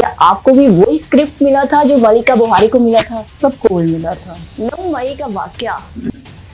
क्या आपको भी वही स्क्रिप्ट मिला था जो मलिका बुहारी को मिला था सबको वही मिला था नौ मई का वाक्य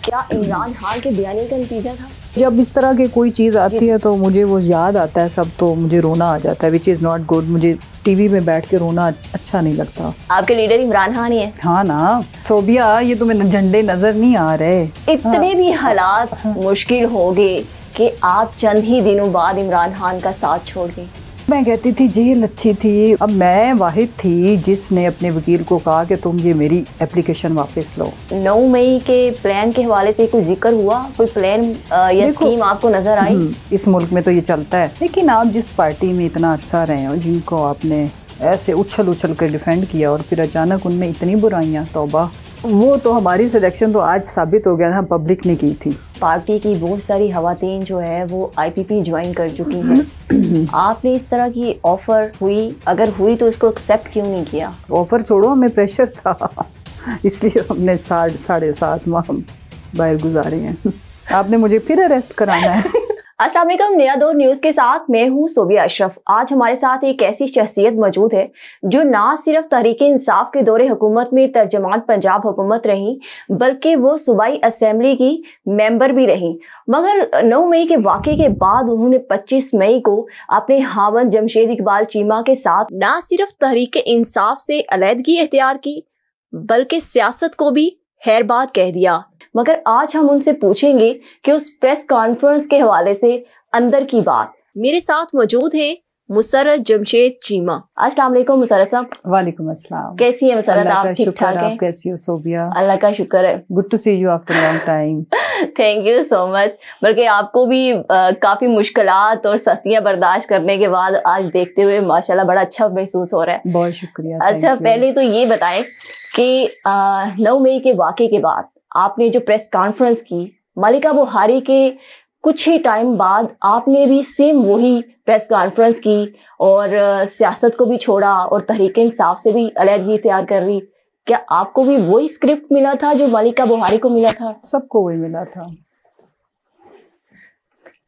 क्या इमरान खान के बयानी का नतीजा था जब इस तरह की कोई चीज़ आती है तो मुझे वो याद आता है सब तो मुझे रोना आ जाता है विच इज़ नॉट गुड मुझे टीवी में बैठ के रोना अच्छा नहीं लगता आपके लीडर इमरान खान ही है हाँ ना सोबिया ये तुम्हें तो झंडे नजर नहीं आ रहे इतने हाँ। भी हालात हाँ। मुश्किल हो गए कि आप चंद ही दिनों बाद इमरान खान का साथ छोड़ गए मैं कहती थी जेल अच्छी थी अब मैं वाहिद थी जिसने अपने वकील को कहा कि तुम ये मेरी एप्लीकेशन वापस लो नौ मई के प्लान के हवाले से कोई जिक्र हुआ कोई प्लान या स्कीम आपको नजर आई हम्म, इस मुल्क में तो ये चलता है लेकिन आप जिस पार्टी में इतना अरसा रहे हो जिनको आपने ऐसे उछल उछल कर डिफेंड किया और फिर अचानक उनमें इतनी बुराइयाँ तोबा वो तो हमारी सिलेक्शन तो आज साबित हो गया ना पब्लिक ने की थी पार्टी की बहुत सारी खातन जो है वो आईपीपी ज्वाइन कर चुकी हैं आपने इस तरह की ऑफ़र हुई अगर हुई तो इसको एक्सेप्ट क्यों नहीं किया ऑफ़र छोड़ो हमें प्रेशर था इसलिए हमने साढ़े साढ़े सात माह हम बाहर गुजारे हैं आपने मुझे फिर अरेस्ट कराना है असलम नया दौर न्यूज के साथ मैं हूँ सोबिया अशरफ आज हमारे साथ एक ऐसी शख्सियत मौजूद है जो ना सिर्फ तहरीक इंसाफ के दौरे हुकूमत में तर्जमान पंजाब हुकूमत रहीं बल्कि वो सूबाई असम्बली की मेंबर भी रहीं मगर 9 मई के वाक़े के बाद उन्होंने 25 मई को अपने हावन जमशेद इकबाल चीमा के साथ ना सिर्फ तहरीक इंसाफ से अलीहदगी अख्तियार की बल्कि सियासत को भी हैरबाद कह दिया मगर आज हम उनसे पूछेंगे कि उस प्रेस कॉन्फ्रेंस के हवाले से अंदर की बात मेरे साथ मौजूद है मुसरत जमशेद चीमा अस्सलाम वालेकुम मुसरत साहब वालेकुम अस्सलाम कैसी है मुसरत आप ठीक ठाक हैं आप कैसी हो सोबिया अल्लाह का शुक्र है good to see you after long time thank you so much बल्कि आपको भी आ, काफ़ी मुश्किल और सख्तियाँ बर्दाश्त करने के बाद आज देखते हुए माशाल्लाह बड़ा अच्छा महसूस हो रहा है बहुत शुक्रिया अच्छा पहले तो ये बताएं कि नौ मई के वाक़े के बाद आपने जो प्रेस कॉन्फ्रेंस की मलिका बुहारी के कुछ ही टाइम बाद आपने भी सेम वही प्रेस कॉन्फ्रेंस की और सियासत को भी छोड़ा और तहरीक इंसाफ से भी अलहदगी तैयार कर रही क्या आपको भी वही स्क्रिप्ट मिला था जो मलिका बुहारी को मिला था सबको वही मिला था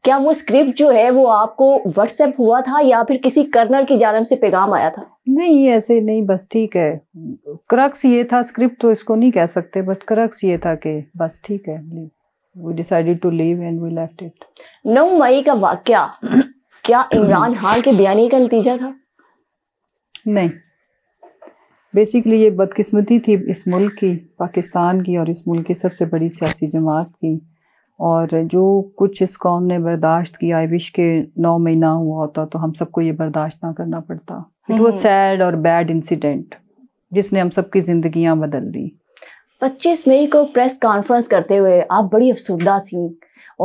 क्या वो स्क्रिप्ट जो है वो आपको व्हाट्सएप हुआ था या फिर किसी कर्नल की जानब से पैगाम आया था नहीं ऐसे नहीं बस ठीक है क्रक्स ये था स्क्रिप्ट तो इसको नहीं कह सकते बट क्रक्स ये था कि बस ठीक है we decided to leave and we left it नौ मई का वाक्य क्या इमरान खान के बयानी का नतीजा था नहीं बेसिकली ये बदकिस्मती थी इस मुल्क की पाकिस्तान की और इस मुल्क की सबसे बड़ी सियासी जमात की और जो कुछ इस कौम ने बर्दाश्त किया आई विश के नौ महीना हुआ होता तो हम सबको ये बर्दाश्त ना करना पड़ता इट वॉज सैड और बैड इंसिडेंट जिसने हम सबकी जिंदगियां बदल दी 25 मई को प्रेस कॉन्फ्रेंस करते हुए आप बड़ी अफसरदा थी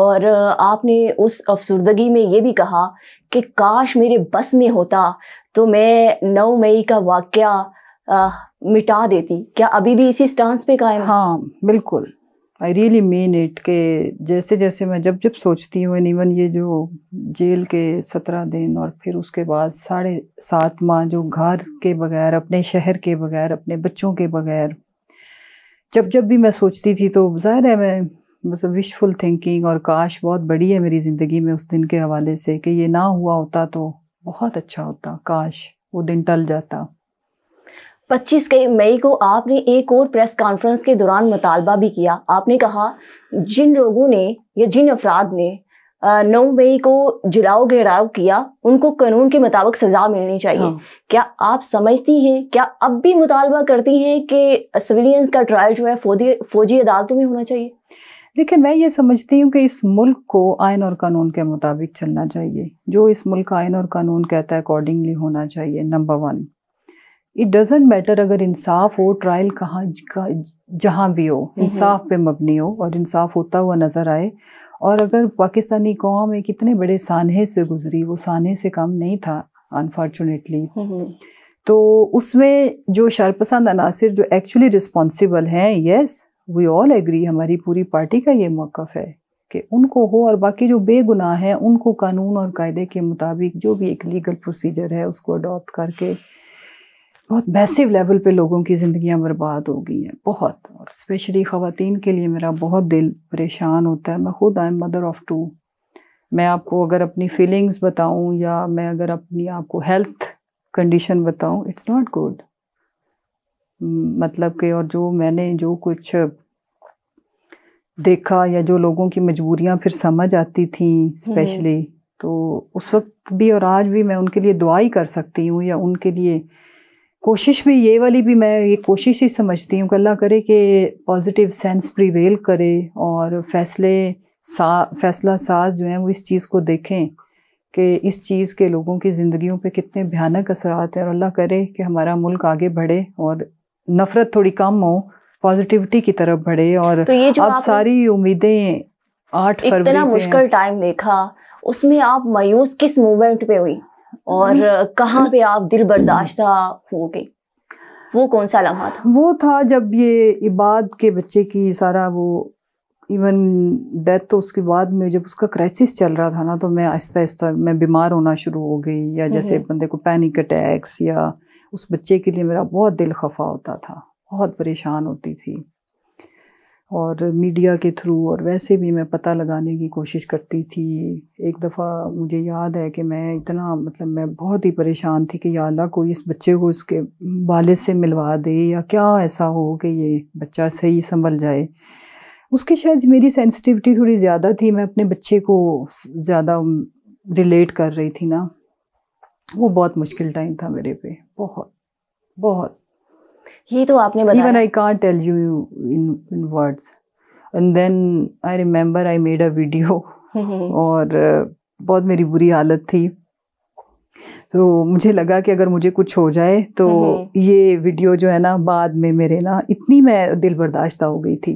और आपने उस अफसरदगी में ये भी कहा कि काश मेरे बस में होता तो मैं नौ मई का वाक्य मिटा देती क्या अभी भी इसी स्टांस पे कायम हाँ बिल्कुल आई रियली मीन इट के जैसे जैसे मैं जब जब सोचती हूँ इवन ये जो जेल के सत्रह दिन और फिर उसके बाद साढ़े सात माह जो घर के बगैर अपने शहर के बगैर अपने बच्चों के बगैर जब जब भी मैं सोचती थी तो जाहिर है मैं मतलब विशफुल थिंकिंग और काश बहुत बड़ी है मेरी ज़िंदगी में उस दिन के हवाले से कि ये ना हुआ होता तो बहुत अच्छा होता काश वो दिन टल जाता 25 मई को आपने एक और प्रेस कॉन्फ्रेंस के दौरान मुतालबा भी किया आपने कहा जिन लोगों ने या जिन अफराद ने नौ मई को जलाओ घेराव किया उनको कानून के मुताबिक सजा मिलनी चाहिए हाँ। क्या आप समझती हैं क्या अब भी मुतालबा करती हैं कि सिविलियंस का ट्रायल जो है फौजी फौजी अदालतों में होना चाहिए देखिए मैं ये समझती हूँ कि इस मुल्क को आयन और कानून के मुताबिक चलना चाहिए जो इस मुल्क का आयन और कानून कहता है अकॉर्डिंगली होना चाहिए number one it doesn't matter अगर इंसाफ हो ट्रायल कहाँ जहाँ भी हो इंसाफ पे मबनी हो और इंसाफ होता हुआ नज़र आए और अगर पाकिस्तानी कौम एक इतने बड़े सानहे से गुजरी वो सानहे से कम नहीं था अनफॉर्चुनेटली तो उसमें जो शरपसंद अनासर जो एक्चुअली रिस्पॉन्सिबल हैं येस वी ऑल एग्री हमारी पूरी पार्टी का ये मौक़ है कि उनको हो और बाकी जो बेगुनाह हैं उनको कानून और कायदे के मुताबिक जो भी एक लीगल प्रोसीजर है उसको अडोप्ट करके बहुत मैसिव लेवल पे लोगों की ज़िंदियाँ बर्बाद हो गई हैं बहुत और स्पेशली ख़वान के लिए मेरा बहुत दिल परेशान होता है मैं खुद I am mother of two मैं आपको अगर अपनी फीलिंग्स बताऊं या मैं अगर अपनी आपको हेल्थ कंडीशन बताऊं इट्स नॉट गुड मतलब कि और जो मैंने जो कुछ देखा या जो लोगों की मजबूरियां फिर समझ आती थी स्पेशली हम्म। तो उस वक्त भी और आज भी मैं उनके लिए दुआ ही कर सकती हूँ या उनके लिए कोशिश में ये वाली भी मैं ये कोशिश ही समझती हूँ कि अल्लाह करे कि पॉजिटिव सेंस प्रिवेल करे और फैसले सा फैसला साज जो है वो इस चीज़ को देखें कि इस चीज़ के लोगों की ज़िंदगियों पे कितने भयानक असरात हैं और अल्लाह करे कि हमारा मुल्क आगे बढ़े और नफ़रत थोड़ी कम हो पॉजिटिविटी की तरफ बढ़े और तो ये जो अब सारी उम्मीदें आठ फरवरी मुश्किल टाइम देखा उसमें आप मायूस किस मूवमेंट पे हुई और हम्म। कहाँ पे आप दिल बर्दाश्ता हो गई वो कौन सा लम्हा था वो था जब ये इबाद के बच्चे की सारा वो इवन डेथ तो उसके बाद में जब उसका क्राइसिस चल रहा था ना तो मैं आहिस्ता आहिस्ता मैं बीमार होना शुरू हो गई या जैसे हम्म। बंदे को पैनिक अटैक्स या उस बच्चे के लिए मेरा बहुत दिल खफा होता था बहुत परेशान होती थी और मीडिया के थ्रू और वैसे भी मैं पता लगाने की कोशिश करती थी एक दफ़ा मुझे याद है कि मैं इतना मतलब मैं बहुत ही परेशान थी कि या अल्लाह कोई इस बच्चे को उसके वालिद से मिलवा दे या क्या ऐसा हो कि ये बच्चा सही संभल जाए उसकी शायद मेरी सेंसिटिविटी थोड़ी ज़्यादा थी मैं अपने बच्चे को ज़्यादा रिलेट कर रही थी ना वो बहुत मुश्किल टाइम था मेरे पे बहुत बहुत ये तो आपने बताया even I can't tell you in in words and then I remember I made a video और uh, बहुत मेरी बुरी हालत थी तो मुझे लगा कि अगर मुझे कुछ हो जाए तो ये वीडियो जो है ना बाद में मेरे ना इतनी मैं दिल बर्दाश्त हो गई थी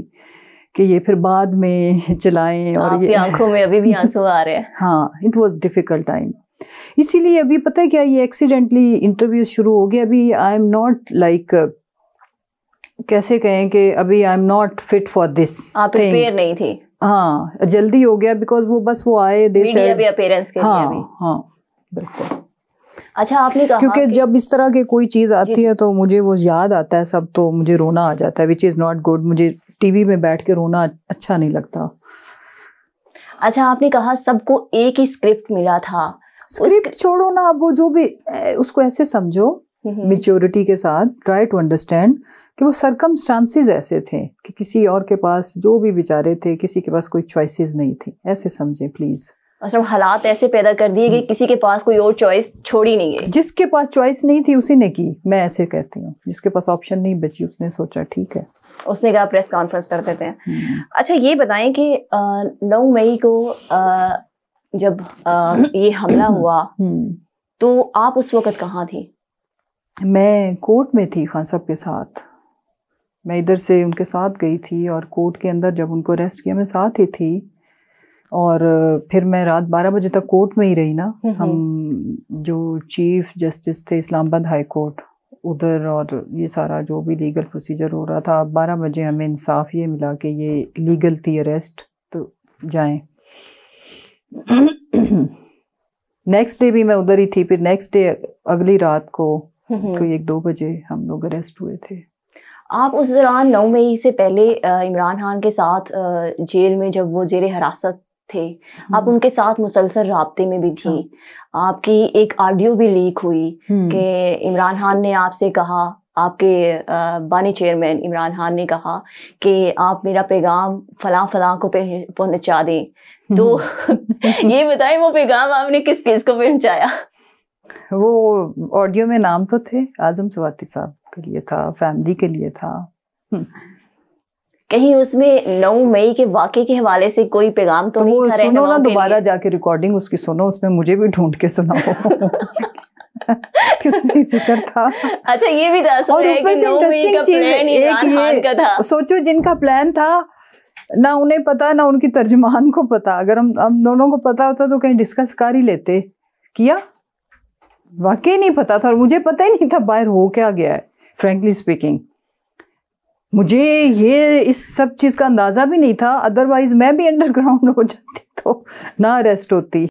कि ये फिर बाद में चलाएं और ये आंखों में अभी भी आंसू आ रहे हैं हाँ इट वॉज डिफिकल्ट टाइम इसीलिए अभी पता है क्या ये एक्सीडेंटली इंटरव्यू शुरू हो गया अभी आई एम नॉट लाइक कैसे कहें कि अभी I am not fit for this आप प्रिपेयर नहीं थी हाँ जल्दी हो गया बिकॉज वो बस वो आए दे हाँ, हाँ, हाँ बिल्कुल अच्छा आपने कहा क्योंकि जब इस तरह की कोई चीज़ आती है तो मुझे वो याद आता है सब तो मुझे रोना आ जाता है विच इज़ नॉट गुड मुझे टीवी में बैठ के रोना अच्छा नहीं लगता अच्छा आपने कहा सबको एक ही स्क्रिप्ट मिला था स्क्रिप्ट छोड़ो ना अब वो जो भी उसको ऐसे समझो मेच्योरिटी के साथ ट्राई टू अंडरस्टैंड कि वो सरकमस्टांसिस ऐसे थे कि किसी और के पास जो भी बेचारे थे किसी के पास कोई चॉइसेस नहीं थी ऐसे समझे प्लीज़ मतलब हालात ऐसे पैदा कर दिए कि हम्म। किसी के पास कोई और चॉइस छोड़ी नहीं है जिसके पास चॉइस नहीं थी उसी ने की मैं ऐसे कहती हूँ जिसके पास ऑप्शन नहीं बची उसने सोचा ठीक है उसने कहा प्रेस कॉन्फ्रेंस कर देते हैं हम्म। अच्छा ये बताएं कि नौ मई को आ, जब आ, ये हमला हम्म। हुआ तो आप उस वक्त कहाँ थी मैं कोर्ट में थी खान साहब के साथ मैं इधर से उनके साथ गई थी और कोर्ट के अंदर जब उनको अरेस्ट किया मैं साथ ही थी और फिर मैं रात 12 बजे तक कोर्ट में ही रही ना हम्म, हम्म। हम जो चीफ जस्टिस थे इस्लामाबाद हाई कोर्ट उधर और ये सारा जो भी लीगल प्रोसीजर हो रहा था बारह बजे हमें इंसाफ ये मिला कि ये लीगल थी अरेस्ट तो जाए नेक्स्ट डे भी मैं उधर ही थी फिर नेक्स्ट डे अगली रात को कोई हम्म। तो एक दो बजे हम लोग अरेस्ट हुए थे आप उस दौरान नौ मई से पहले इमरान खान के साथ जेल में जब वो जेर हिरासत थे आप हम्म। उनके साथ मुसलसल रबते में भी थी हाँ। आपकी एक ऑडियो भी लीक हुई हम्म। कि इमरान खान ने आपसे कहा आपके बानी चेयरमैन इमरान खान ने कहा कि आप मेरा पैगाम फला फला को पहुंचा दें तो ये बताएं वो पैगाम आपने किस किस को पहुंचाया वो ऑडियो में नाम तो थे आजम सवाती साहब के लिए था फैमिली के लिए था हम्म। कहीं उसमें नौ मई के वाक़े के हवाले से कोई पैगाम तो, तो नहीं था सुनो ना दोबारा जाके रिकॉर्डिंग उसकी सुनो उसमें मुझे भी ढूंढ के सुनाओ जिक्र था अच्छा ये भी जा है कि का प्लान का था सोचो जिनका प्लान था ना उन्हें पता ना उनकी तर्जमान को पता अगर हम हम दोनों को पता होता तो कहीं डिस्कस कर ही लेते किया वाकई नहीं पता था और मुझे पता ही नहीं था बाहर हो क्या गया है फ्रेंकली स्पीकिंग मुझे ये इस सब चीज़ का अंदाज़ा भी नहीं था अदरवाइज मैं भी अंडरग्राउंड हो जाती तो ना अरेस्ट होती